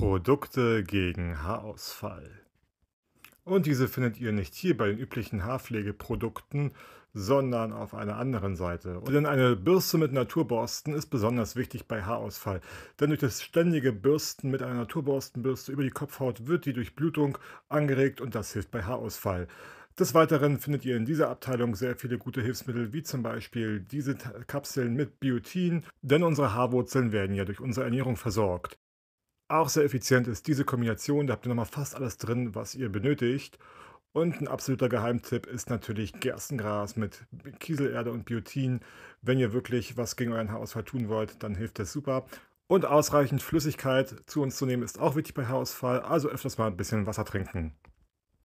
Produkte gegen Haarausfall. Und diese findet ihr nicht hier bei den üblichen Haarpflegeprodukten, sondern auf einer anderen Seite. Und Denn eine Bürste mit Naturborsten ist besonders wichtig bei Haarausfall. Denn durch das ständige Bürsten mit einer Naturborstenbürste über die Kopfhaut wird die Durchblutung angeregt und das hilft bei Haarausfall. Des Weiteren findet ihr in dieser Abteilung sehr viele gute Hilfsmittel, wie zum Beispiel diese Kapseln mit Biotin, denn unsere Haarwurzeln werden ja durch unsere Ernährung versorgt auch sehr effizient ist diese Kombination. Da habt ihr nochmal fast alles drin, was ihr benötigt. Und ein absoluter Geheimtipp ist natürlich Gerstengras mit Kieselerde und Biotin. Wenn ihr wirklich was gegen euren Haarausfall tun wollt, dann hilft das super. Und ausreichend Flüssigkeit zu uns zu nehmen ist auch wichtig bei Haarausfall, also öfters mal ein bisschen Wasser trinken.